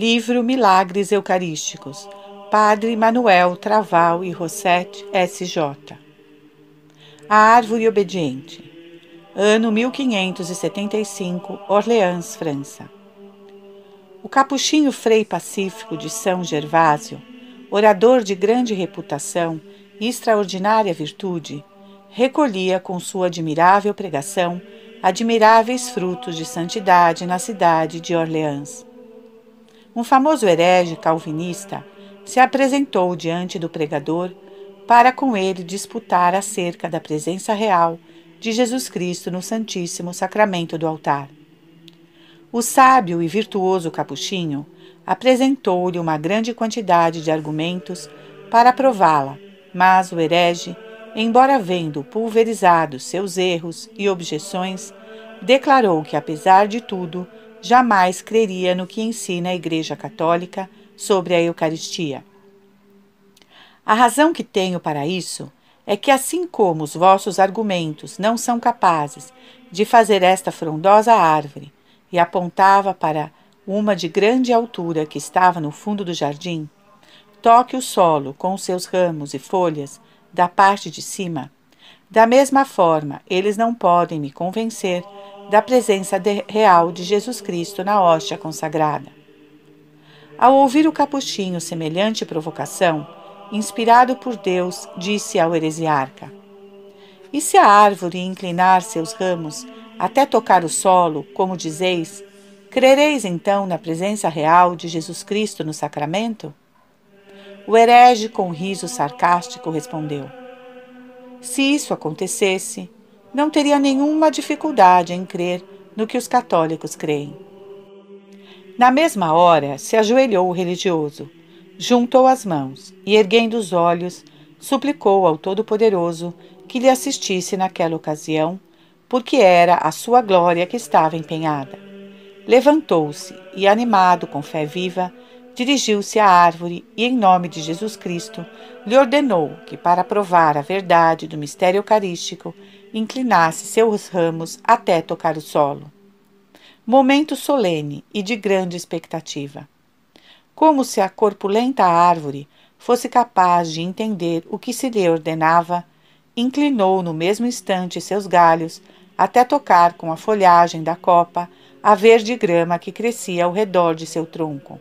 Livro Milagres Eucarísticos, Padre Manuel Traval e Rosset SJ. A Árvore Obediente, ano 1575, Orleans, França. O capuchinho Frei Pacífico de São Gervásio, orador de grande reputação e extraordinária virtude, recolhia com sua admirável pregação admiráveis frutos de santidade na cidade de Orleans um famoso herege calvinista se apresentou diante do pregador para com ele disputar acerca da presença real de Jesus Cristo no Santíssimo Sacramento do altar. O sábio e virtuoso capuchinho apresentou-lhe uma grande quantidade de argumentos para prová-la, mas o herege, embora vendo pulverizados seus erros e objeções, declarou que, apesar de tudo, jamais creria no que ensina a Igreja Católica sobre a Eucaristia. A razão que tenho para isso é que, assim como os vossos argumentos não são capazes de fazer esta frondosa árvore, e apontava para uma de grande altura que estava no fundo do jardim, toque o solo com seus ramos e folhas da parte de cima. Da mesma forma, eles não podem me convencer da presença de, real de Jesus Cristo na hóstia consagrada. Ao ouvir o capuchinho semelhante provocação, inspirado por Deus, disse ao heresiarca: E se a árvore inclinar seus ramos até tocar o solo, como dizeis, crereis então na presença real de Jesus Cristo no sacramento? O herege, com um riso sarcástico, respondeu: Se isso acontecesse, não teria nenhuma dificuldade em crer no que os católicos creem. Na mesma hora, se ajoelhou o religioso, juntou as mãos e, erguendo os olhos, suplicou ao Todo-Poderoso que lhe assistisse naquela ocasião, porque era a sua glória que estava empenhada. Levantou-se e, animado com fé viva, dirigiu-se à árvore e, em nome de Jesus Cristo, lhe ordenou que, para provar a verdade do mistério eucarístico, inclinasse seus ramos até tocar o solo. Momento solene e de grande expectativa. Como se a corpulenta árvore fosse capaz de entender o que se lhe ordenava, inclinou no mesmo instante seus galhos até tocar com a folhagem da copa a verde grama que crescia ao redor de seu tronco.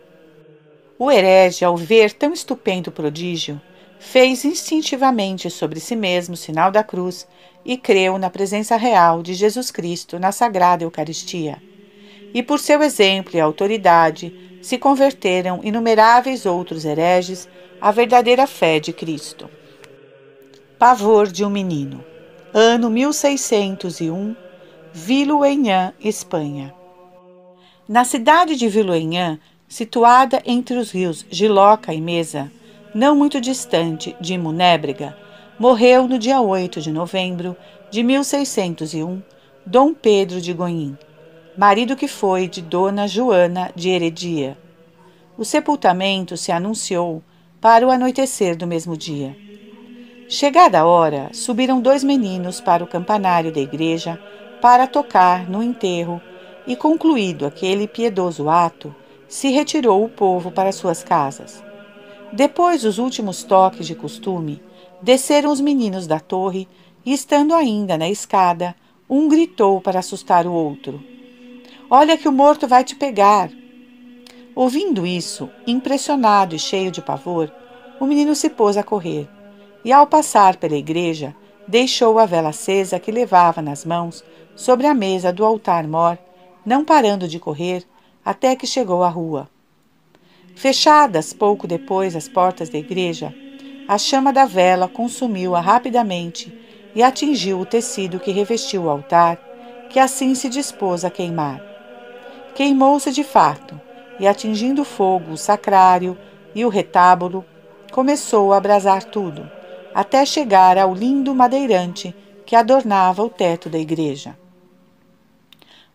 O herege, ao ver tão estupendo prodígio, fez instintivamente sobre si mesmo o sinal da cruz e creu na presença real de Jesus Cristo na Sagrada Eucaristia. E por seu exemplo e autoridade se converteram inumeráveis outros hereges à verdadeira fé de Cristo. Pavor de um menino. Ano 1601, Viluenhã, Espanha. Na cidade de Viluenhã, situada entre os rios Giloca e Mesa, não muito distante de Munébrega, morreu no dia 8 de novembro de 1601 Dom Pedro de Gonim, marido que foi de Dona Joana de Heredia. O sepultamento se anunciou para o anoitecer do mesmo dia. Chegada a hora, subiram dois meninos para o campanário da igreja para tocar no enterro e, concluído aquele piedoso ato, se retirou o povo para suas casas. Depois dos últimos toques de costume, desceram os meninos da torre e, estando ainda na escada, um gritou para assustar o outro: Olha que o morto vai te pegar! Ouvindo isso, impressionado e cheio de pavor, o menino se pôs a correr e, ao passar pela igreja, deixou a vela acesa que levava nas mãos sobre a mesa do altar-mor, não parando de correr até que chegou à rua. Fechadas pouco depois as portas da igreja, a chama da vela consumiu-a rapidamente e atingiu o tecido que revestiu o altar, que assim se dispôs a queimar. Queimou-se de fato, e atingindo fogo o sacrário e o retábulo, começou a abrasar tudo, até chegar ao lindo madeirante que adornava o teto da igreja.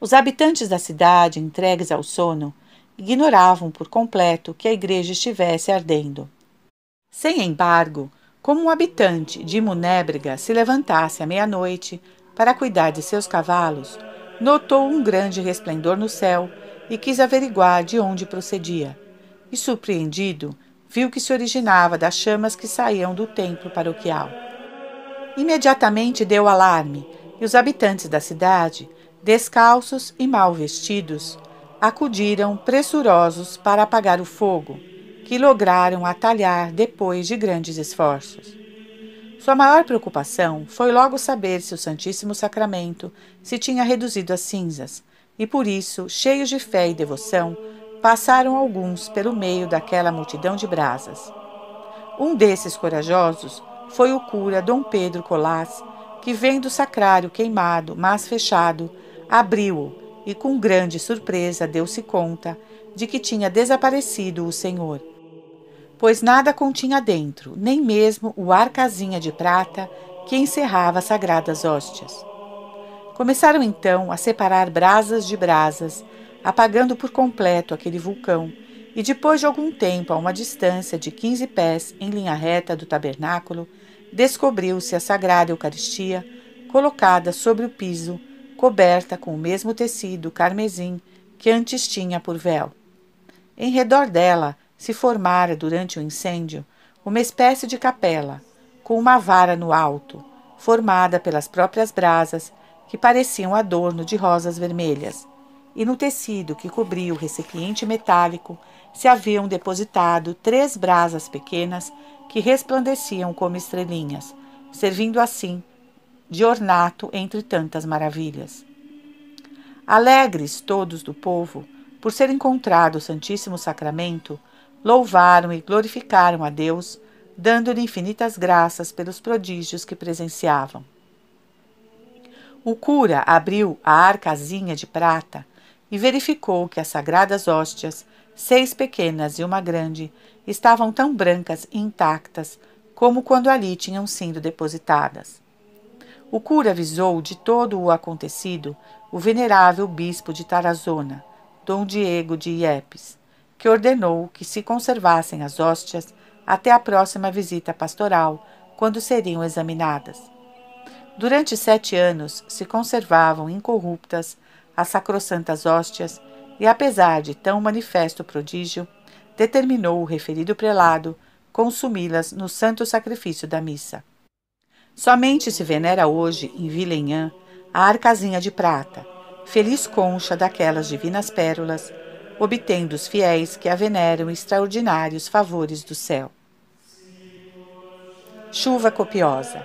Os habitantes da cidade, entregues ao sono, ignoravam por completo que a igreja estivesse ardendo. Sem embargo, como um habitante de Munébrega se levantasse à meia-noite para cuidar de seus cavalos, notou um grande resplendor no céu e quis averiguar de onde procedia. E surpreendido, viu que se originava das chamas que saíam do templo paroquial. Imediatamente deu alarme e os habitantes da cidade, descalços e mal vestidos, acudiram pressurosos para apagar o fogo, que lograram atalhar depois de grandes esforços. Sua maior preocupação foi logo saber se o Santíssimo Sacramento se tinha reduzido a cinzas, e por isso, cheios de fé e devoção, passaram alguns pelo meio daquela multidão de brasas. Um desses corajosos foi o cura Dom Pedro Colás, que, vendo o sacrário queimado, mas fechado, abriu-o e com grande surpresa deu-se conta de que tinha desaparecido o Senhor. Pois nada continha dentro, nem mesmo o arcazinha de prata que encerrava as sagradas hóstias. Começaram então a separar brasas de brasas, apagando por completo aquele vulcão, e depois de algum tempo, a uma distância de 15 pés em linha reta do tabernáculo, descobriu-se a Sagrada Eucaristia colocada sobre o piso coberta com o mesmo tecido carmesim que antes tinha por véu. Em redor dela se formara, durante o incêndio, uma espécie de capela, com uma vara no alto, formada pelas próprias brasas que pareciam adorno de rosas vermelhas, e no tecido que cobria o recipiente metálico se haviam depositado três brasas pequenas que resplandeciam como estrelinhas, servindo assim de ornato entre tantas maravilhas. Alegres todos do povo, por ser encontrado o Santíssimo Sacramento, louvaram e glorificaram a Deus, dando-lhe infinitas graças pelos prodígios que presenciavam. O cura abriu a arcazinha de prata e verificou que as sagradas hóstias, seis pequenas e uma grande, estavam tão brancas e intactas como quando ali tinham sido depositadas. O cura avisou de todo o acontecido o venerável bispo de Tarazona, Dom Diego de Iepes, que ordenou que se conservassem as hóstias até a próxima visita pastoral, quando seriam examinadas. Durante sete anos se conservavam incorruptas as sacrossantas hóstias e, apesar de tão manifesto prodígio, determinou o referido prelado consumi-las no santo sacrifício da missa. Somente se venera hoje, em Vilenhã, a arcazinha de prata, feliz concha daquelas divinas pérolas, obtendo os fiéis que a veneram extraordinários favores do céu. Chuva copiosa,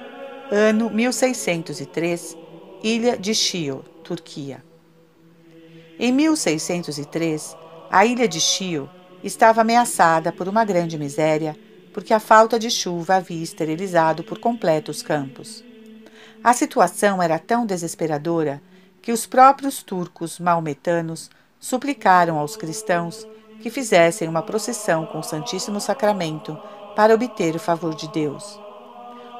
ano 1603, Ilha de Chio, Turquia. Em 1603, a ilha de Chio estava ameaçada por uma grande miséria porque a falta de chuva havia esterilizado por completo os campos. A situação era tão desesperadora que os próprios turcos maometanos suplicaram aos cristãos que fizessem uma procissão com o Santíssimo Sacramento para obter o favor de Deus.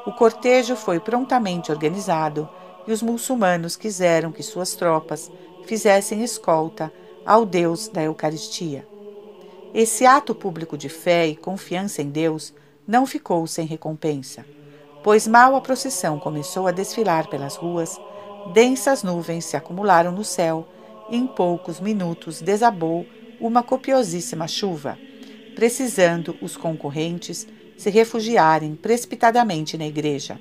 O cortejo foi prontamente organizado e os muçulmanos quiseram que suas tropas fizessem escolta ao Deus da Eucaristia. Esse ato público de fé e confiança em Deus não ficou sem recompensa, pois mal a procissão começou a desfilar pelas ruas, densas nuvens se acumularam no céu e em poucos minutos desabou uma copiosíssima chuva, precisando os concorrentes se refugiarem precipitadamente na igreja.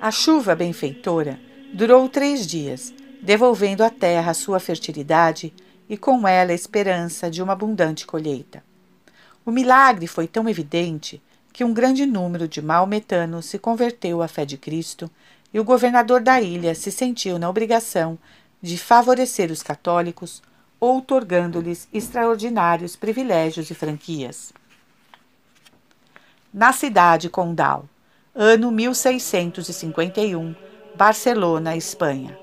A chuva benfeitora durou três dias, devolvendo à terra sua fertilidade e com ela a esperança de uma abundante colheita. O milagre foi tão evidente que um grande número de maometanos se converteu à fé de Cristo e o governador da ilha se sentiu na obrigação de favorecer os católicos, outorgando-lhes extraordinários privilégios e franquias. Na cidade Condal, ano 1651, Barcelona, Espanha.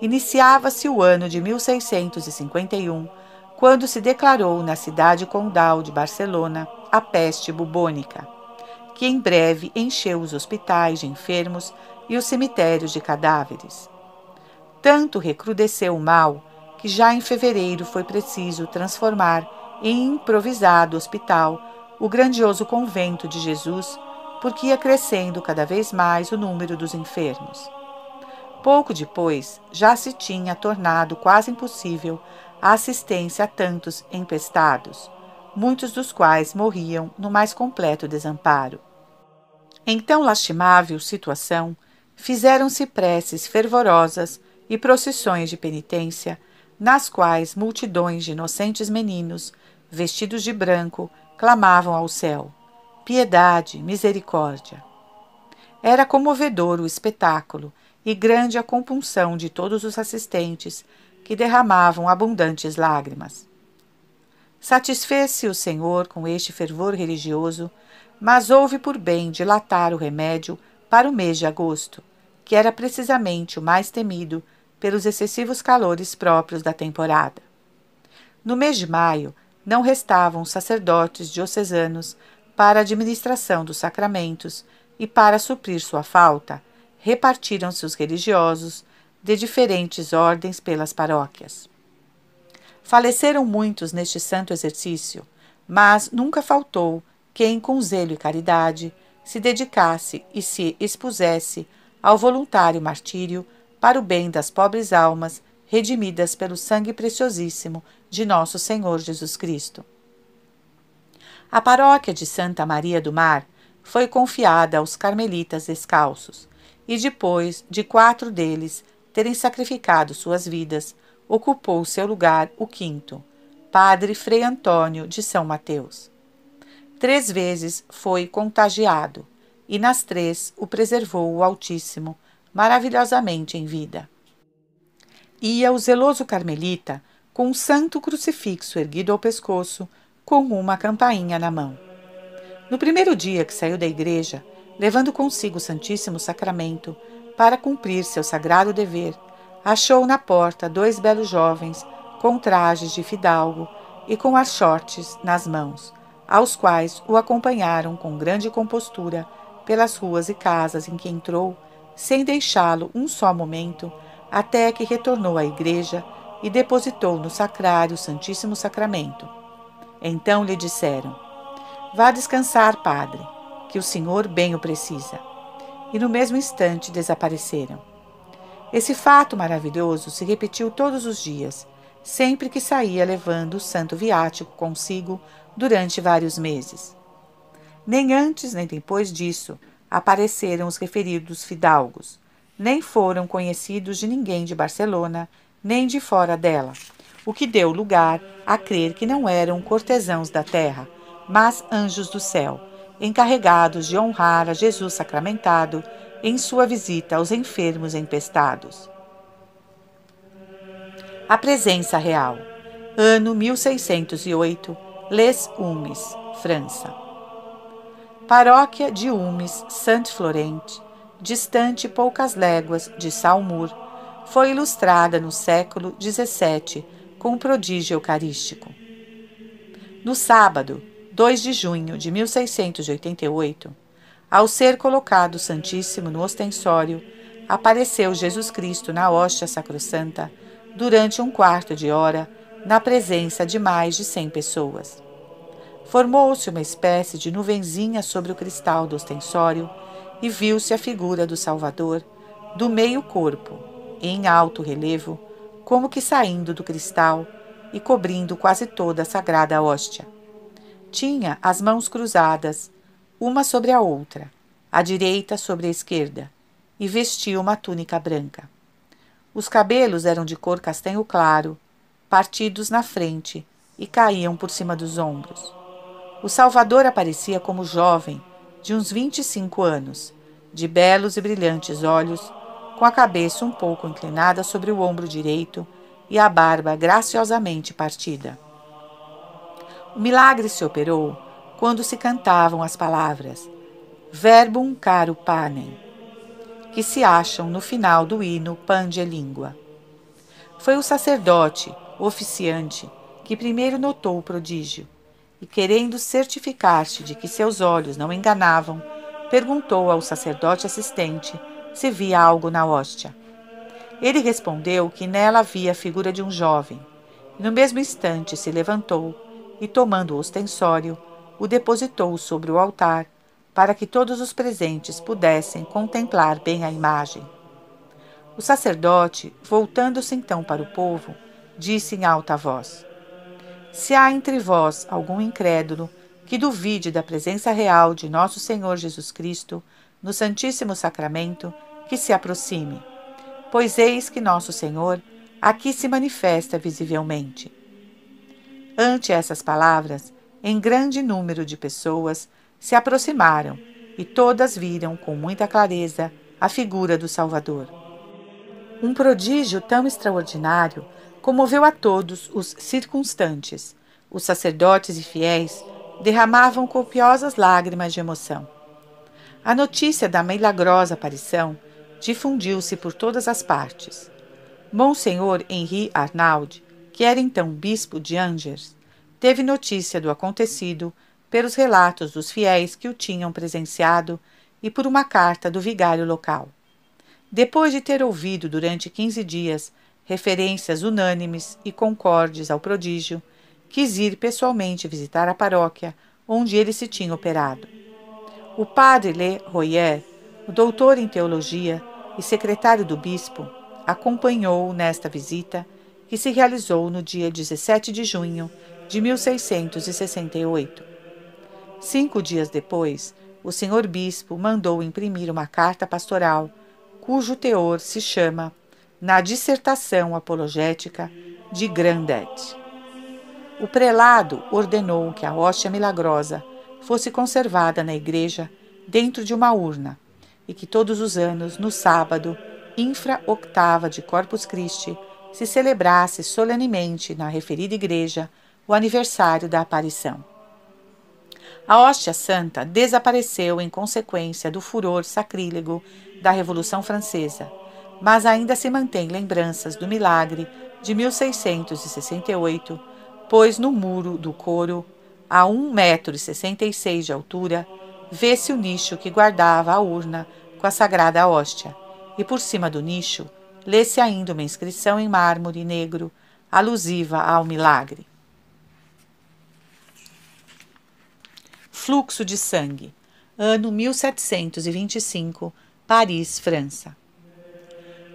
Iniciava-se o ano de 1651, quando se declarou na cidade condal de Barcelona a peste bubônica, que em breve encheu os hospitais de enfermos e os cemitérios de cadáveres. Tanto recrudesceu o mal que já em fevereiro foi preciso transformar em improvisado hospital o grandioso convento de Jesus, porque ia crescendo cada vez mais o número dos enfermos. Pouco depois, já se tinha tornado quase impossível a assistência a tantos empestados, muitos dos quais morriam no mais completo desamparo. Em tão lastimável situação, fizeram-se preces fervorosas e procissões de penitência, nas quais multidões de inocentes meninos, vestidos de branco, clamavam ao céu: Piedade, misericórdia. Era comovedor o espetáculo e grande a compunção de todos os assistentes, que derramavam abundantes lágrimas. Satisfez-se o Senhor com este fervor religioso, mas houve por bem dilatar o remédio para o mês de agosto, que era precisamente o mais temido pelos excessivos calores próprios da temporada. No mês de maio, não restavam sacerdotes diocesanos para a administração dos sacramentos e para suprir sua falta, repartiram-se os religiosos de diferentes ordens pelas paróquias. Faleceram muitos neste santo exercício, mas nunca faltou quem, com zelo e caridade, se dedicasse e se expusesse ao voluntário martírio para o bem das pobres almas redimidas pelo sangue preciosíssimo de nosso Senhor Jesus Cristo. A paróquia de Santa Maria do Mar foi confiada aos carmelitas descalços, e depois de quatro deles terem sacrificado suas vidas, ocupou seu lugar o quinto, Padre Frei Antônio de São Mateus. Três vezes foi contagiado, e nas três o preservou o Altíssimo, maravilhosamente em vida. Ia o zeloso carmelita com um santo crucifixo erguido ao pescoço, com uma campainha na mão. No primeiro dia que saiu da igreja, levando consigo o Santíssimo Sacramento para cumprir seu sagrado dever, achou na porta dois belos jovens com trajes de fidalgo e com archotes nas mãos, aos quais o acompanharam com grande compostura pelas ruas e casas em que entrou, sem deixá-lo um só momento, até que retornou à igreja e depositou no sacrário o Santíssimo Sacramento. Então lhe disseram: Vá descansar, padre que o Senhor bem o precisa. E no mesmo instante desapareceram. Esse fato maravilhoso se repetiu todos os dias, sempre que saía levando o santo viático consigo durante vários meses. Nem antes nem depois disso apareceram os referidos fidalgos, nem foram conhecidos de ninguém de Barcelona, nem de fora dela, o que deu lugar a crer que não eram cortesãos da terra, mas anjos do céu, encarregados de honrar a Jesus sacramentado em sua visita aos enfermos empestados. A presença real. Ano 1608, Les Humes, França. Paróquia de Humes, Saint-Florent, distante poucas léguas de Salmur, foi ilustrada no século XVII com o prodígio eucarístico. No sábado, 2 de junho de 1688, ao ser colocado o Santíssimo no ostensório, apareceu Jesus Cristo na hóstia sacrossanta durante um quarto de hora, na presença de mais de cem pessoas. Formou-se uma espécie de nuvenzinha sobre o cristal do ostensório e viu-se a figura do Salvador, do meio corpo, em alto relevo, como que saindo do cristal e cobrindo quase toda a sagrada hóstia. Tinha as mãos cruzadas, uma sobre a outra, a direita sobre a esquerda, e vestia uma túnica branca. Os cabelos eram de cor castanho claro, partidos na frente e caíam por cima dos ombros. O Salvador aparecia como jovem, de uns 25 anos, de belos e brilhantes olhos, com a cabeça um pouco inclinada sobre o ombro direito e a barba graciosamente partida. O milagre se operou quando se cantavam as palavras Verbum caro panem, que se acham no final do hino Pande Língua. Foi o sacerdote, o oficiante, que primeiro notou o prodígio e, querendo certificar-se de que seus olhos não enganavam, perguntou ao sacerdote assistente se via algo na hóstia. Ele respondeu que nela havia a figura de um jovem, e no mesmo instante se levantou e, tomando o ostensório, o depositou sobre o altar, para que todos os presentes pudessem contemplar bem a imagem. O sacerdote, voltando-se então para o povo, disse em alta voz: Se há entre vós algum incrédulo que duvide da presença real de nosso Senhor Jesus Cristo no Santíssimo Sacramento, que se aproxime. Pois eis que nosso Senhor aqui se manifesta visivelmente Ante essas palavras, em grande número de pessoas se aproximaram e todas viram com muita clareza a figura do Salvador. Um prodígio tão extraordinário comoveu a todos os circunstantes. Os sacerdotes e fiéis derramavam copiosas lágrimas de emoção. A notícia da milagrosa aparição difundiu-se por todas as partes. Monsenhor Henri Arnaldi que era então bispo de Angers, teve notícia do acontecido pelos relatos dos fiéis que o tinham presenciado e por uma carta do vigário local. Depois de ter ouvido durante quinze dias referências unânimes e concordes ao prodígio, quis ir pessoalmente visitar a paróquia onde ele se tinha operado. O padre Le Royer, o doutor em teologia e secretário do bispo, acompanhou-o nesta visita que se realizou no dia 17 de junho de 1668. Cinco dias depois, o senhor bispo mandou imprimir uma carta pastoral, cujo teor se chama Na Dissertação Apologética de Grandet. O prelado ordenou que a hóstia milagrosa fosse conservada na igreja dentro de uma urna e que todos os anos, no sábado, infra-octava de Corpus Christi, se celebrasse solenemente na referida igreja o aniversário da aparição. A hóstia santa desapareceu em consequência do furor sacrílego da Revolução Francesa, mas ainda se mantém lembranças do milagre de 1668, pois no muro do coro, a 1,66m de altura, vê-se o nicho que guardava a urna com a sagrada hóstia, e por cima do nicho, lê-se ainda uma inscrição em mármore negro, alusiva ao milagre. Fluxo de sangue, ano 1725, Paris, França.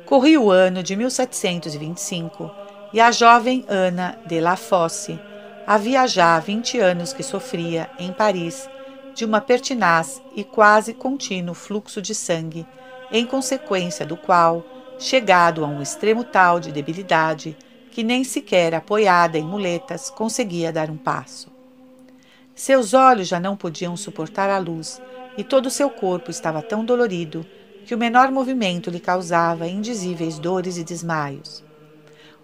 Corri o ano de 1725 e a jovem Ana de La Fosse havia já 20 anos que sofria, em Paris, de uma pertinaz e quase contínuo fluxo de sangue, em consequência do qual chegado a um extremo tal de debilidade que nem sequer apoiada em muletas conseguia dar um passo. Seus olhos já não podiam suportar a luz e todo o seu corpo estava tão dolorido que o menor movimento lhe causava indizíveis dores e desmaios.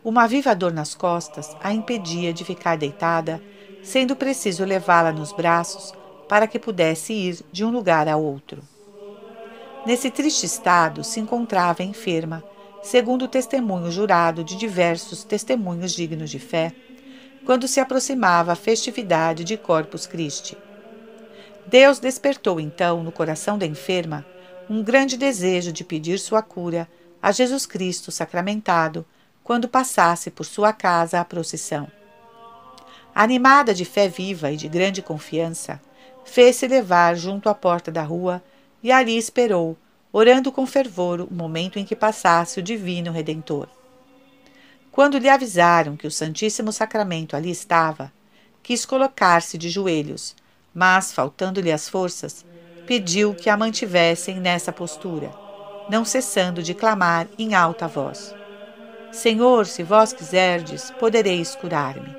Uma viva dor nas costas a impedia de ficar deitada, sendo preciso levá-la nos braços para que pudesse ir de um lugar a outro. Nesse triste estado se encontrava enferma, segundo o testemunho jurado de diversos testemunhos dignos de fé, quando se aproximava a festividade de Corpus Christi. Deus despertou então no coração da enferma um grande desejo de pedir sua cura a Jesus Cristo sacramentado quando passasse por sua casa a procissão. Animada de fé viva e de grande confiança, fez-se levar junto à porta da rua e ali esperou, orando com fervor o momento em que passasse o Divino Redentor. Quando lhe avisaram que o Santíssimo Sacramento ali estava, quis colocar-se de joelhos, mas, faltando-lhe as forças, pediu que a mantivessem nessa postura, não cessando de clamar em alta voz: Senhor, se vós quiserdes, podereis curar-me.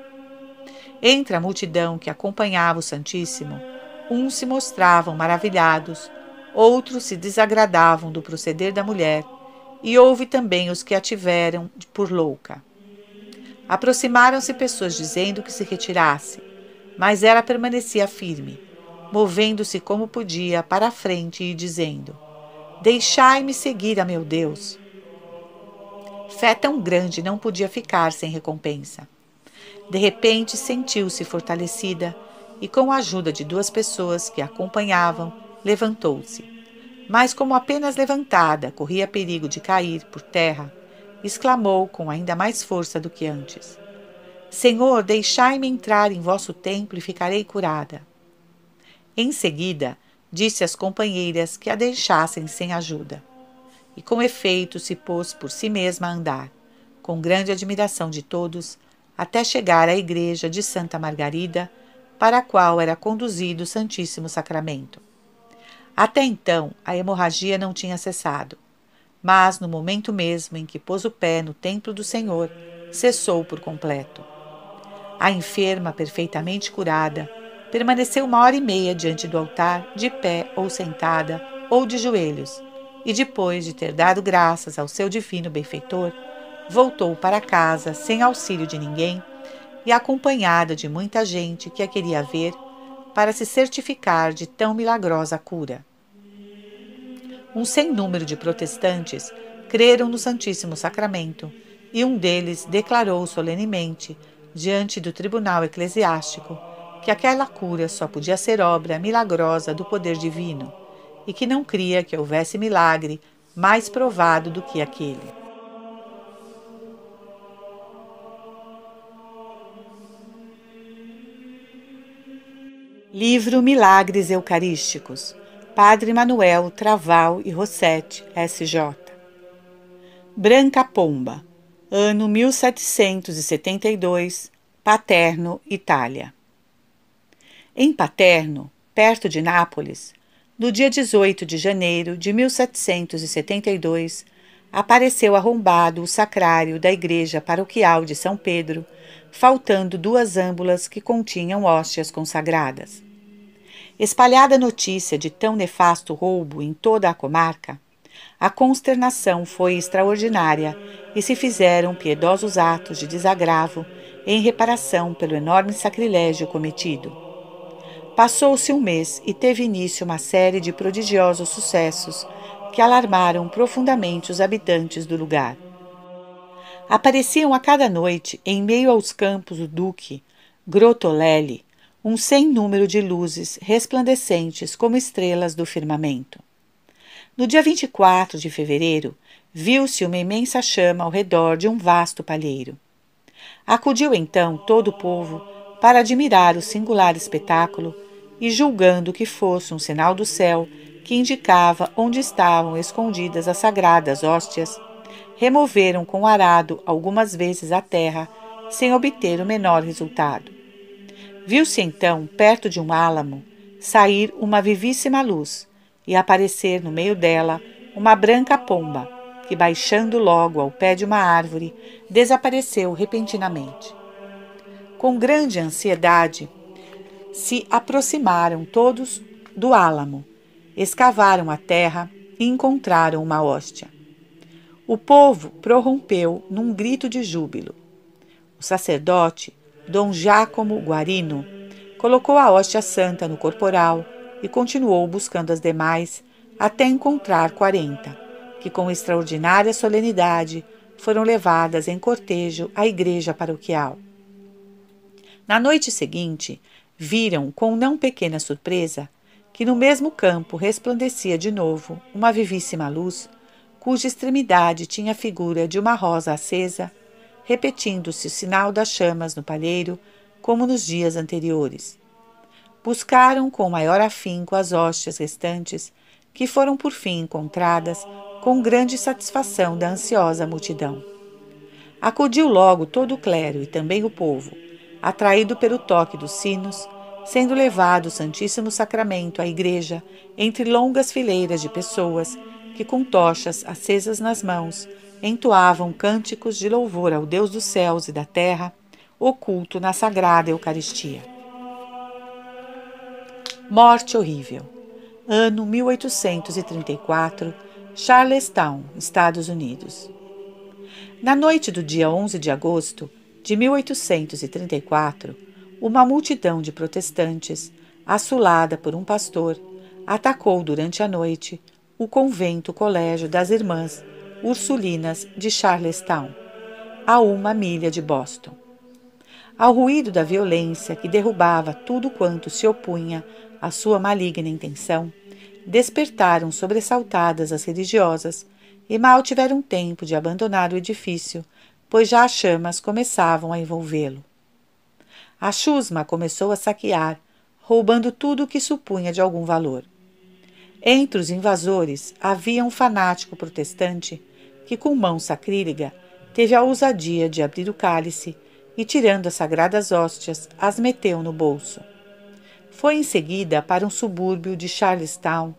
Entre a multidão que acompanhava o Santíssimo, uns se mostravam maravilhados, Outros se desagradavam do proceder da mulher, e houve também os que a tiveram por louca. Aproximaram-se pessoas dizendo que se retirasse, mas ela permanecia firme, movendo-se como podia para a frente e dizendo: Deixai-me seguir a meu Deus. Fé tão grande não podia ficar sem recompensa. De repente sentiu-se fortalecida e, com a ajuda de duas pessoas que a acompanhavam, levantou-se. Mas, como apenas levantada corria perigo de cair por terra, exclamou com ainda mais força do que antes: Senhor, deixai-me entrar em vosso templo e ficarei curada. Em seguida, disse às companheiras que a deixassem sem ajuda. E com efeito se pôs por si mesma a andar, com grande admiração de todos, até chegar à igreja de Santa Margarida, para a qual era conduzido o Santíssimo Sacramento. Até então, a hemorragia não tinha cessado. Mas, no momento mesmo em que pôs o pé no templo do Senhor, cessou por completo. A enferma, perfeitamente curada, permaneceu uma hora e meia diante do altar, de pé ou sentada, ou de joelhos, e depois de ter dado graças ao seu divino benfeitor, voltou para casa sem auxílio de ninguém e acompanhada de muita gente que a queria ver para se certificar de tão milagrosa cura. Um sem número de protestantes creram no Santíssimo Sacramento e um deles declarou solenemente, diante do tribunal eclesiástico, que aquela cura só podia ser obra milagrosa do poder divino e que não cria que houvesse milagre mais provado do que aquele. Livro Milagres Eucarísticos, Padre Manuel Traval e Rossetti, SJ. Branca Pomba, ano 1772, Paterno, Itália. Em Paterno, perto de Nápoles, no dia 18 de janeiro de 1772, apareceu arrombado o sacrário da igreja paroquial de São Pedro faltando duas âmbulas que continham hóstias consagradas. Espalhada a notícia de tão nefasto roubo em toda a comarca, a consternação foi extraordinária e se fizeram piedosos atos de desagravo em reparação pelo enorme sacrilégio cometido. Passou-se um mês e teve início uma série de prodigiosos sucessos que alarmaram profundamente os habitantes do lugar. Apareciam a cada noite, em meio aos campos do Duque, Grotolelli, um sem número de luzes resplandecentes como estrelas do firmamento. No dia 24 de fevereiro, viu-se uma imensa chama ao redor de um vasto palheiro. Acudiu então todo o povo para admirar o singular espetáculo e julgando que fosse um sinal do céu que indicava onde estavam escondidas as sagradas hóstias, removeram com arado algumas vezes a terra, sem obter o menor resultado. Viu-se então, perto de um álamo, sair uma vivíssima luz e aparecer no meio dela uma branca pomba, que baixando logo ao pé de uma árvore, desapareceu repentinamente. Com grande ansiedade, se aproximaram todos do álamo, escavaram a terra e encontraram uma hóstia. O povo prorrompeu num grito de júbilo. O sacerdote, Dom Giacomo Guarino, colocou a hóstia santa no corporal e continuou buscando as demais até encontrar quarenta, que com extraordinária solenidade foram levadas em cortejo à igreja paroquial. Na noite seguinte, viram com não pequena surpresa que no mesmo campo resplandecia de novo uma vivíssima luz cuja extremidade tinha a figura de uma rosa acesa, repetindo-se o sinal das chamas no palheiro, como nos dias anteriores. Buscaram com maior afinco as hóstias restantes, que foram por fim encontradas com grande satisfação da ansiosa multidão. Acudiu logo todo o clero e também o povo, atraído pelo toque dos sinos, sendo levado o Santíssimo Sacramento à igreja entre longas fileiras de pessoas que com tochas acesas nas mãos entoavam cânticos de louvor ao Deus dos céus e da terra, oculto na sagrada Eucaristia. Morte horrível. Ano 1834, Charlestown, Estados Unidos. Na noite do dia 11 de agosto de 1834, uma multidão de protestantes, assolada por um pastor, atacou durante a noite o convento colégio das Irmãs Ursulinas de Charlestown, a uma milha de Boston. Ao ruído da violência que derrubava tudo quanto se opunha à sua maligna intenção, despertaram sobressaltadas as religiosas e mal tiveram tempo de abandonar o edifício, pois já as chamas começavam a envolvê-lo. A chusma começou a saquear, roubando tudo o que supunha de algum valor. Entre os invasores havia um fanático protestante que, com mão sacrílega, teve a ousadia de abrir o cálice e, tirando as sagradas hóstias, as meteu no bolso. Foi em seguida para um subúrbio de Charlestown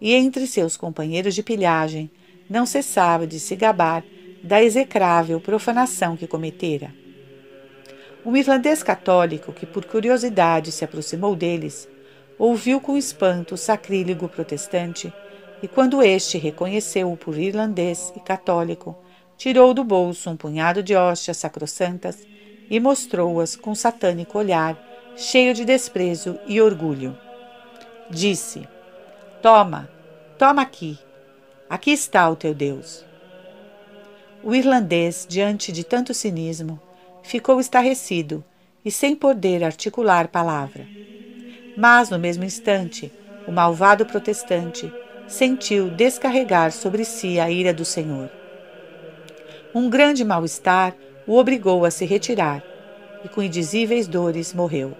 e, entre seus companheiros de pilhagem, não cessava de se gabar da execrável profanação que cometera. Um irlandês católico que, por curiosidade, se aproximou deles, ouviu com espanto o sacrílego protestante, e quando este reconheceu-o por irlandês e católico, tirou do bolso um punhado de hóstias sacrossantas e mostrou-as com um satânico olhar, cheio de desprezo e orgulho. Disse: Toma, toma aqui. Aqui está o teu Deus. O irlandês, diante de tanto cinismo, ficou estarrecido e sem poder articular palavra. Mas, no mesmo instante, o malvado protestante sentiu descarregar sobre si a ira do Senhor. Um grande mal-estar o obrigou a se retirar e, com indizíveis dores, morreu,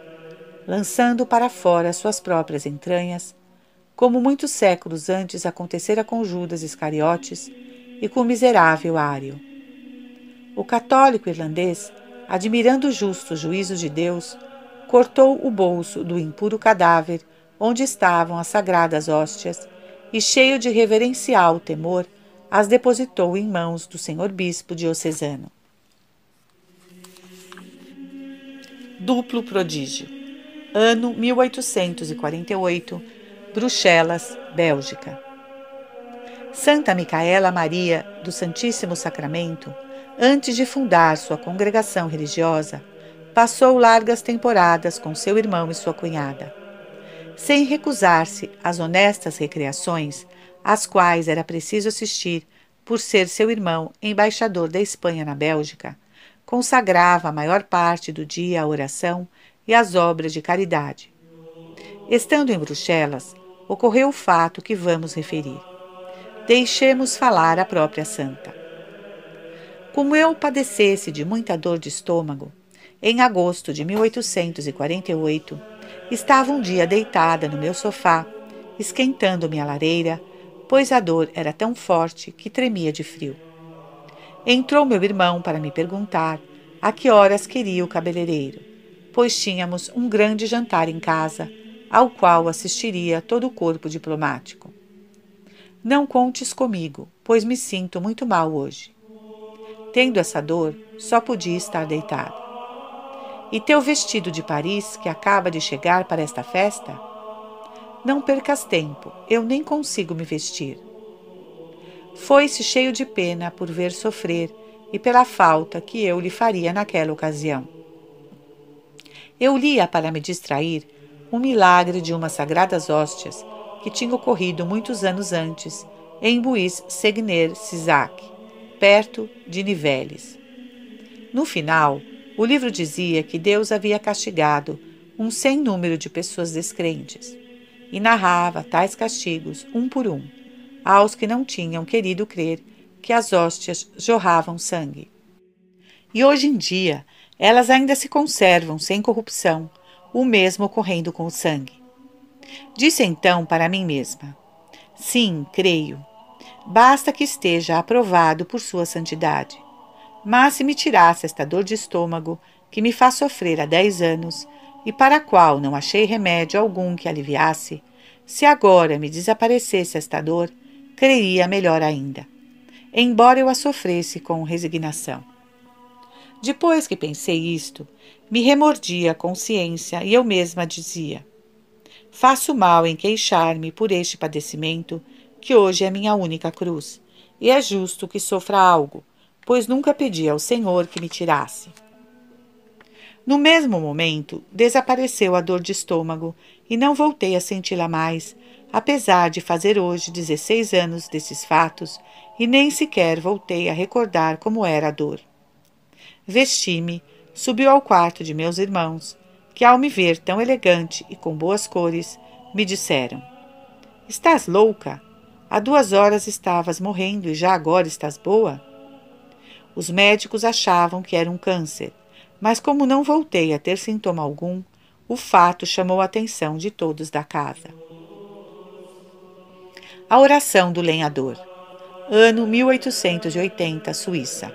lançando para fora suas próprias entranhas, como muitos séculos antes acontecera com Judas Iscariotes e com o miserável Ário. O católico irlandês, admirando o justo juízo de Deus, cortou o bolso do impuro cadáver onde estavam as sagradas hóstias e, cheio de reverencial temor, as depositou em mãos do senhor bispo diocesano. Duplo prodígio. Ano 1848, Bruxelas, Bélgica. Santa Micaela Maria do Santíssimo Sacramento, antes de fundar sua congregação religiosa, passou largas temporadas com seu irmão e sua cunhada, sem recusar-se às honestas recreações às quais era preciso assistir por ser seu irmão embaixador da Espanha na Bélgica. Consagrava a maior parte do dia à oração e às obras de caridade. Estando em Bruxelas, ocorreu o fato que vamos referir. Deixemos falar a própria santa. Como eu padecesse de muita dor de estômago, em agosto de 1848, estava um dia deitada no meu sofá, esquentando minha lareira, pois a dor era tão forte que tremia de frio. Entrou meu irmão para me perguntar a que horas queria o cabeleireiro, pois tínhamos um grande jantar em casa, ao qual assistiria todo o corpo diplomático. Não contes comigo, pois me sinto muito mal hoje. Tendo essa dor, só podia estar deitada. E teu vestido de Paris, que acaba de chegar para esta festa? Não percas tempo, eu nem consigo me vestir. Foi-se cheio de pena por ver sofrer e pela falta que eu lhe faria naquela ocasião. Eu lia para me distrair um milagre de umas sagradas hóstias que tinha ocorrido muitos anos antes em Buiz Segner Sisac, perto de Niveles. No final, o livro dizia que Deus havia castigado um sem número de pessoas descrentes e narrava tais castigos, um por um, aos que não tinham querido crer que as hóstias jorravam sangue. E hoje em dia, elas ainda se conservam sem corrupção, o mesmo ocorrendo com o sangue. Disse então para mim mesma: Sim, creio. Basta que esteja aprovado por sua santidade. Mas se me tirasse esta dor de estômago, que me faz sofrer há dez anos, e para a qual não achei remédio algum que aliviasse, se agora me desaparecesse esta dor, creria melhor ainda, embora eu a sofresse com resignação. Depois que pensei isto, me remordia a consciência e eu mesma dizia: Faço mal em queixar-me por este padecimento, que hoje é minha única cruz, e é justo que sofra algo, pois nunca pedi ao Senhor que me tirasse. No mesmo momento, desapareceu a dor de estômago e não voltei a senti-la mais, apesar de fazer hoje 16 anos desses fatos e nem sequer voltei a recordar como era a dor. Vesti-me, subi ao quarto de meus irmãos, que ao me ver tão elegante e com boas cores, me disseram: Estás louca? Há duas horas estavas morrendo e já agora estás boa? Os médicos achavam que era um câncer, mas como não voltei a ter sintoma algum, o fato chamou a atenção de todos da casa. A oração do lenhador. Ano 1880, Suíça.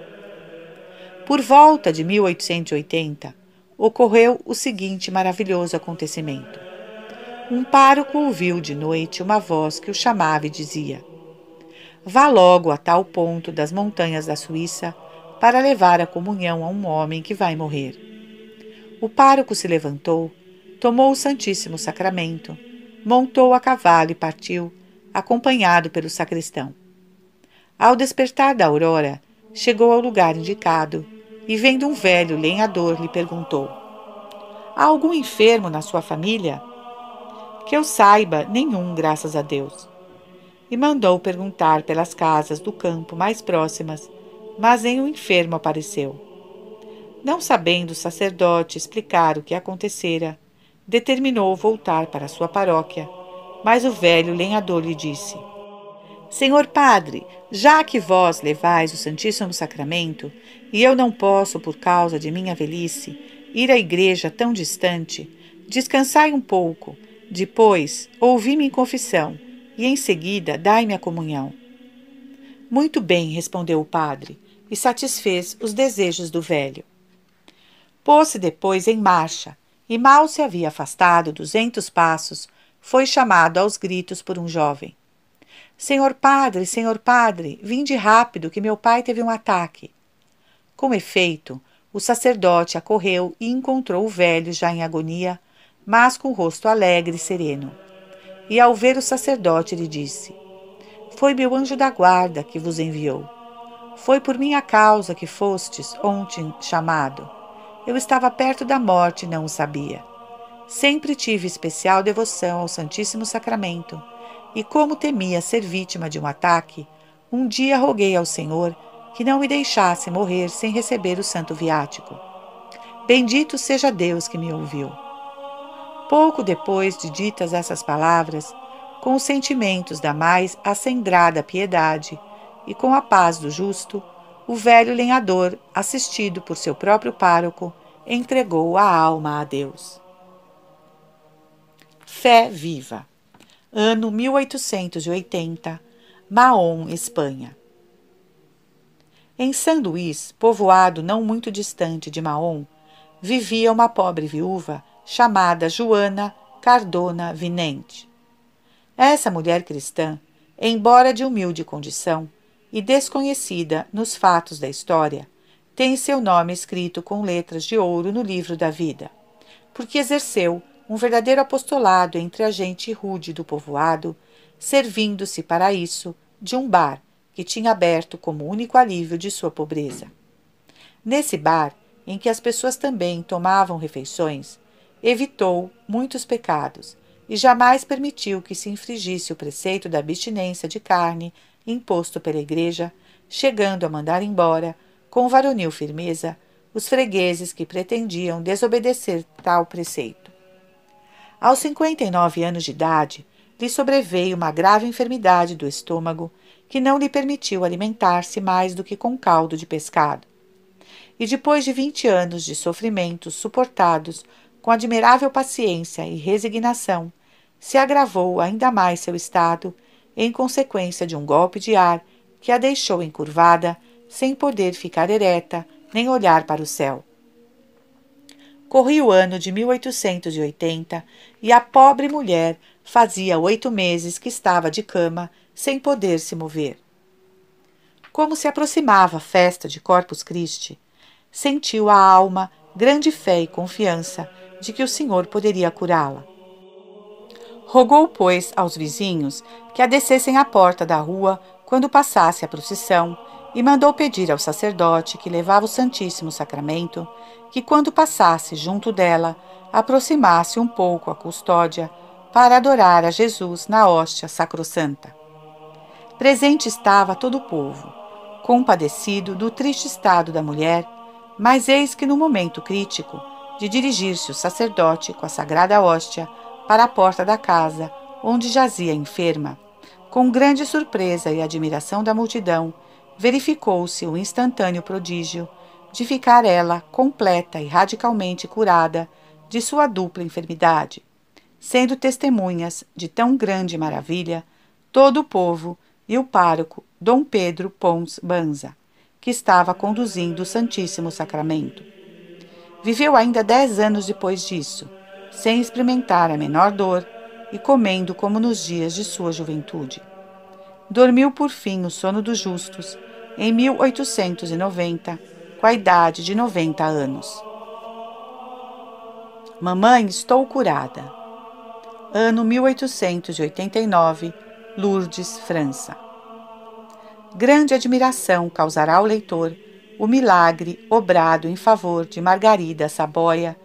Por volta de 1880, ocorreu o seguinte maravilhoso acontecimento. Um pároco ouviu de noite uma voz que o chamava e dizia: Vá logo a tal ponto das montanhas da Suíça para levar a comunhão a um homem que vai morrer. O pároco se levantou, tomou o Santíssimo Sacramento, montou a cavalo e partiu, acompanhado pelo sacristão. Ao despertar da aurora, chegou ao lugar indicado e, vendo um velho lenhador, lhe perguntou: Há algum enfermo na sua família? Que eu saiba, nenhum, graças a Deus. E mandou perguntar pelas casas do campo mais próximas mas em um enfermo apareceu. Não sabendo o sacerdote explicar o que acontecera, determinou voltar para sua paróquia, mas o velho lenhador lhe disse: Senhor Padre, já que vós levais o Santíssimo Sacramento, e eu não posso, por causa de minha velhice, ir à igreja tão distante, descansai um pouco, depois ouvi-me em confissão, e em seguida dai-me a comunhão. Muito bem, respondeu o padre e satisfez os desejos do velho. Pôs-se depois em marcha e mal se havia afastado duzentos passos, foi chamado aos gritos por um jovem. Senhor padre, senhor padre, vinde rápido que meu pai teve um ataque. Com efeito, o sacerdote acorreu e encontrou o velho já em agonia, mas com o rosto alegre e sereno. E ao ver o sacerdote, lhe disse: Foi meu anjo da guarda que vos enviou. Foi por minha causa que fostes ontem chamado. Eu estava perto da morte e não o sabia. Sempre tive especial devoção ao Santíssimo Sacramento, e como temia ser vítima de um ataque, um dia roguei ao Senhor que não me deixasse morrer sem receber o Santo Viático. Bendito seja Deus que me ouviu. Pouco depois de ditas essas palavras, com os sentimentos da mais acendrada piedade, e com a paz do justo, o velho lenhador, assistido por seu próprio pároco, entregou a alma a Deus. Fé Viva, ano 1880, Maon, Espanha. Em São Luís, povoado não muito distante de Maon, vivia uma pobre viúva chamada Joana Cardona Vinente. Essa mulher cristã, embora de humilde condição, e desconhecida nos fatos da história, tem seu nome escrito com letras de ouro no livro da vida, porque exerceu um verdadeiro apostolado entre a gente rude do povoado, servindo-se para isso de um bar que tinha aberto como único alívio de sua pobreza. Nesse bar, em que as pessoas também tomavam refeições, evitou muitos pecados e jamais permitiu que se infringisse o preceito da abstinência de carne imposto pela igreja, chegando a mandar embora, com varonil firmeza, os fregueses que pretendiam desobedecer tal preceito. Aos 59 anos de idade, lhe sobreveio uma grave enfermidade do estômago que não lhe permitiu alimentar-se mais do que com caldo de pescado. E depois de 20 anos de sofrimentos suportados com admirável paciência e resignação, se agravou ainda mais seu estado em consequência de um golpe de ar que a deixou encurvada, sem poder ficar ereta nem olhar para o céu. Corria o ano de 1880 e a pobre mulher fazia oito meses que estava de cama, sem poder se mover. Como se aproximava a festa de Corpus Christi, sentiu a alma grande fé e confiança de que o Senhor poderia curá-la. Rogou, pois, aos vizinhos que a descessem à porta da rua quando passasse a procissão e mandou pedir ao sacerdote que levava o Santíssimo Sacramento que, quando passasse junto dela, aproximasse um pouco a custódia para adorar a Jesus na hóstia sacrossanta. Presente estava todo o povo, compadecido do triste estado da mulher, mas eis que no momento crítico de dirigir-se o sacerdote com a sagrada hóstia para a porta da casa, onde jazia enferma. Com grande surpresa e admiração da multidão, verificou-se o instantâneo prodígio de ficar ela completa e radicalmente curada de sua dupla enfermidade. Sendo testemunhas de tão grande maravilha, todo o povo e o pároco Dom Pedro Pons Banza, que estava conduzindo o Santíssimo Sacramento. Viveu ainda dez anos depois disso sem experimentar a menor dor e comendo como nos dias de sua juventude. Dormiu por fim o sono dos justos em 1890, com a idade de 90 anos. Mamãe, estou curada. Ano 1889, Lourdes, França. Grande admiração causará ao leitor o milagre obrado em favor de Margarida Saboia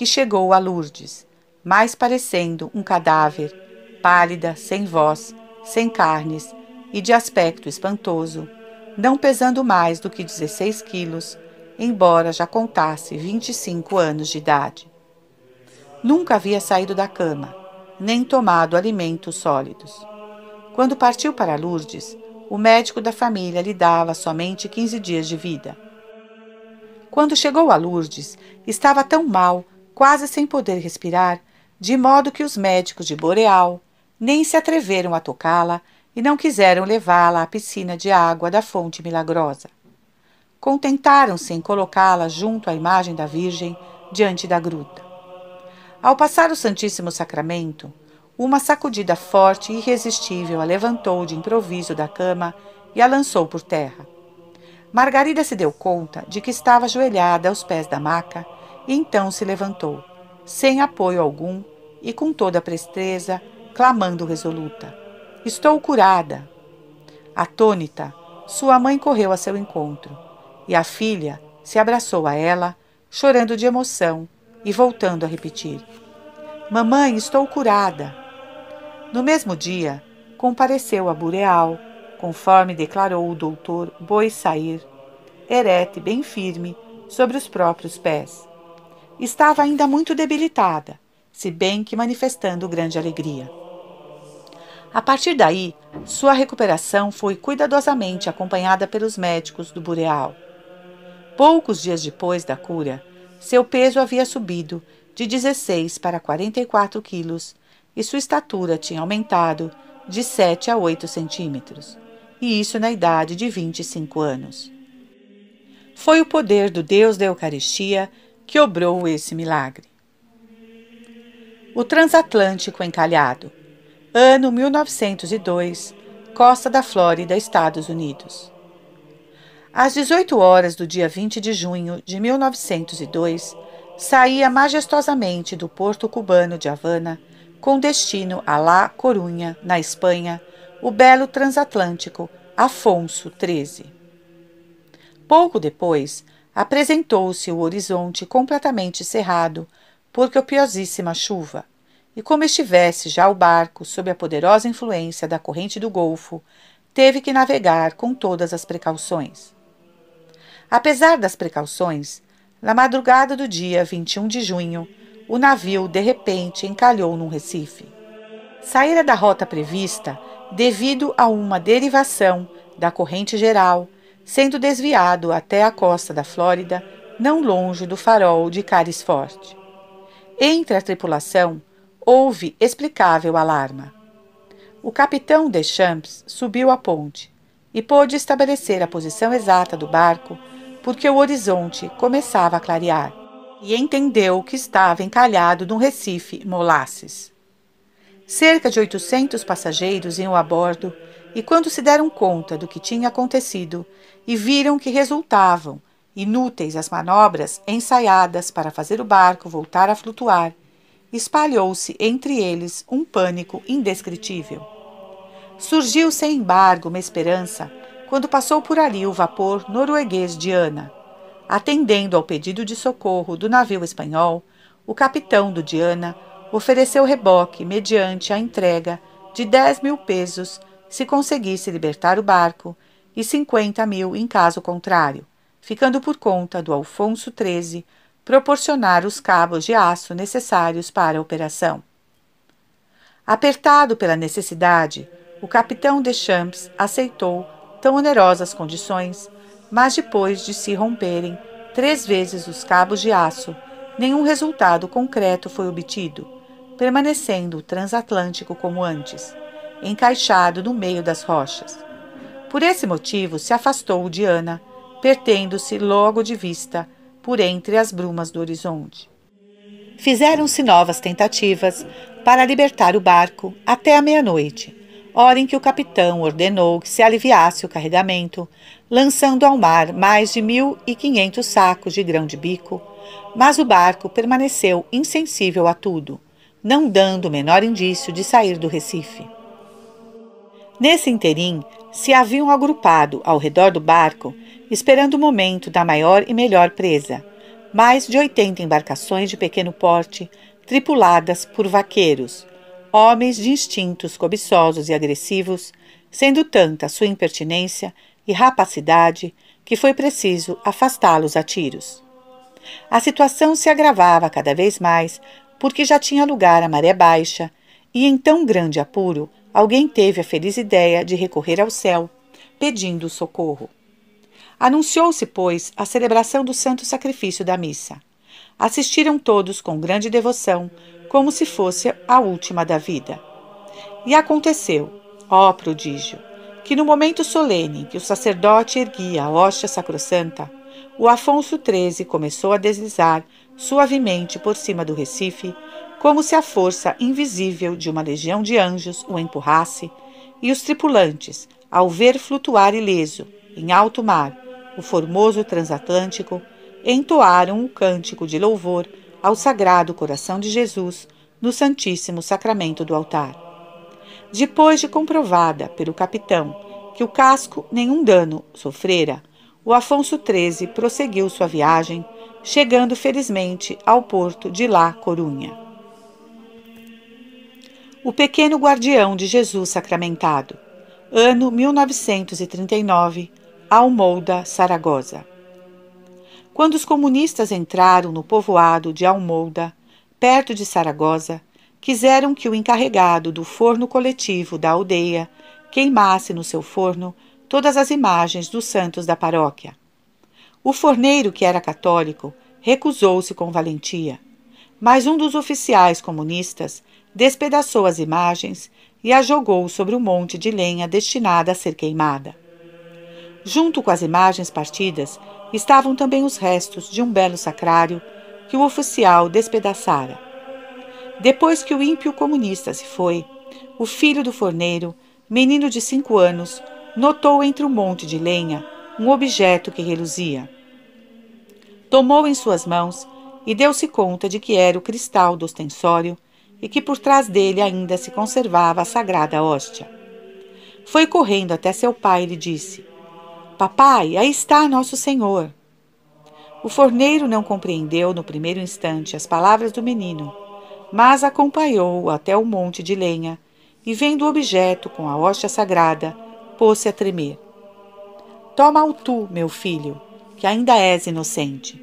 que chegou a Lourdes, mais parecendo um cadáver, pálida, sem voz, sem carnes e de aspecto espantoso, não pesando mais do que 16 quilos, embora já contasse 25 anos de idade. Nunca havia saído da cama, nem tomado alimentos sólidos. Quando partiu para Lourdes, o médico da família lhe dava somente 15 dias de vida. Quando chegou a Lourdes, estava tão mal quase sem poder respirar, de modo que os médicos de Boreal nem se atreveram a tocá-la e não quiseram levá-la à piscina de água da fonte milagrosa. Contentaram-se em colocá-la junto à imagem da Virgem diante da gruta. Ao passar o Santíssimo Sacramento, uma sacudida forte e irresistível a levantou de improviso da cama e a lançou por terra. Margarida se deu conta de que estava ajoelhada aos pés da maca então se levantou, sem apoio algum e com toda a presteza, clamando resoluta: Estou curada! Atônita, sua mãe correu a seu encontro e a filha se abraçou a ela, chorando de emoção e voltando a repetir: Mamãe, estou curada! No mesmo dia, compareceu a Bureal, conforme declarou o doutor Boi Sair, erete bem firme sobre os próprios pés estava ainda muito debilitada, se bem que manifestando grande alegria. A partir daí, sua recuperação foi cuidadosamente acompanhada pelos médicos do Bureal. Poucos dias depois da cura, seu peso havia subido de 16 para 44 quilos e sua estatura tinha aumentado de 7 a 8 centímetros, e isso na idade de 25 anos. Foi o poder do Deus da Eucaristia que obrou esse milagre. O Transatlântico Encalhado, ano 1902, costa da Flórida, Estados Unidos. Às 18 horas do dia 20 de junho de 1902, saía majestosamente do porto cubano de Havana, com destino a La Corunha, na Espanha, o belo transatlântico Afonso XIII. Pouco depois, Apresentou-se o horizonte completamente cerrado por copiosíssima chuva, e como estivesse já o barco sob a poderosa influência da corrente do Golfo, teve que navegar com todas as precauções. Apesar das precauções, na madrugada do dia 21 de junho, o navio de repente encalhou num recife. Saíra da rota prevista devido a uma derivação da corrente geral sendo desviado até a costa da Flórida, não longe do farol de Carisfort. Entre a tripulação, houve explicável alarma. O capitão Deschamps subiu a ponte e pôde estabelecer a posição exata do barco porque o horizonte começava a clarear e entendeu que estava encalhado num recife molasses. Cerca de 800 passageiros iam a bordo e quando se deram conta do que tinha acontecido e viram que resultavam inúteis as manobras ensaiadas para fazer o barco voltar a flutuar, espalhou-se entre eles um pânico indescritível. Surgiu sem embargo uma esperança quando passou por ali o vapor norueguês Diana. Atendendo ao pedido de socorro do navio espanhol, o capitão do Diana ofereceu reboque mediante a entrega de 10 mil pesos se conseguisse libertar o barco, e 50 mil em caso contrário, ficando por conta do Alfonso XIII proporcionar os cabos de aço necessários para a operação. Apertado pela necessidade, o capitão Deschamps aceitou tão onerosas condições, mas depois de se romperem três vezes os cabos de aço, nenhum resultado concreto foi obtido, permanecendo o transatlântico como antes encaixado no meio das rochas. Por esse motivo, se afastou de Ana, perdendo-se logo de vista por entre as brumas do horizonte. Fizeram-se novas tentativas para libertar o barco até a meia-noite, hora em que o capitão ordenou que se aliviasse o carregamento, lançando ao mar mais de 1.500 sacos de grão de bico, mas o barco permaneceu insensível a tudo, não dando o menor indício de sair do Recife. Nesse interim, se haviam agrupado ao redor do barco, esperando o momento da maior e melhor presa. Mais de 80 embarcações de pequeno porte, tripuladas por vaqueiros, homens de instintos cobiçosos e agressivos, sendo tanta sua impertinência e rapacidade que foi preciso afastá-los a tiros. A situação se agravava cada vez mais porque já tinha lugar a maré baixa e, em tão grande apuro, Alguém teve a feliz ideia de recorrer ao céu, pedindo socorro. Anunciou-se, pois, a celebração do santo sacrifício da missa. Assistiram todos com grande devoção, como se fosse a última da vida. E aconteceu, ó prodígio, que no momento solene em que o sacerdote erguia a hóstia sacrossanta, o Afonso XIII começou a deslizar suavemente por cima do Recife, como se a força invisível de uma legião de anjos o empurrasse, e os tripulantes, ao ver flutuar ileso, em alto mar, o formoso transatlântico, entoaram o um cântico de louvor ao Sagrado Coração de Jesus no Santíssimo Sacramento do altar. Depois de comprovada pelo capitão que o casco nenhum dano sofrera, o Afonso XIII prosseguiu sua viagem, chegando felizmente ao porto de La Corunha. O Pequeno Guardião de Jesus Sacramentado, ano 1939, Almouda, Saragosa. Quando os comunistas entraram no povoado de Almouda, perto de Saragosa, quiseram que o encarregado do forno coletivo da aldeia queimasse no seu forno todas as imagens dos santos da paróquia. O forneiro, que era católico, recusou-se com valentia, mas um dos oficiais comunistas despedaçou as imagens e a jogou sobre um monte de lenha destinada a ser queimada. Junto com as imagens partidas estavam também os restos de um belo sacrário que o oficial despedaçara. Depois que o ímpio comunista se foi, o filho do forneiro, menino de cinco anos, notou entre um monte de lenha um objeto que reluzia. Tomou em suas mãos e deu-se conta de que era o cristal do ostensório e que por trás dele ainda se conservava a sagrada hóstia. Foi correndo até seu pai e lhe disse: Papai, aí está nosso Senhor. O forneiro não compreendeu no primeiro instante as palavras do menino, mas acompanhou-o até o monte de lenha e, vendo o objeto com a hóstia sagrada, pôs-se a tremer. Toma-o tu, meu filho, que ainda és inocente.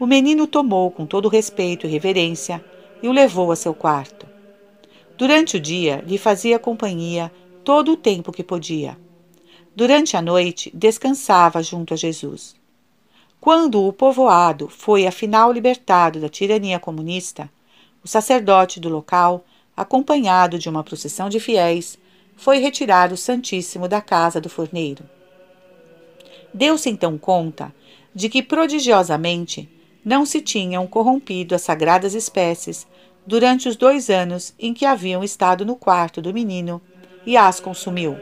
O menino tomou com todo respeito e reverência e o levou a seu quarto. Durante o dia, lhe fazia companhia todo o tempo que podia. Durante a noite, descansava junto a Jesus. Quando o povoado foi afinal libertado da tirania comunista, o sacerdote do local, acompanhado de uma procissão de fiéis, foi retirar o Santíssimo da casa do forneiro. Deu-se então conta de que prodigiosamente não se tinham corrompido as sagradas espécies durante os dois anos em que haviam estado no quarto do menino e as consumiu.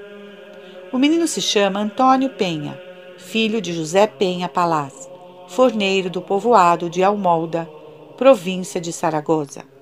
O menino se chama Antônio Penha, filho de José Penha Palaz, forneiro do povoado de Almolda, província de Saragoza.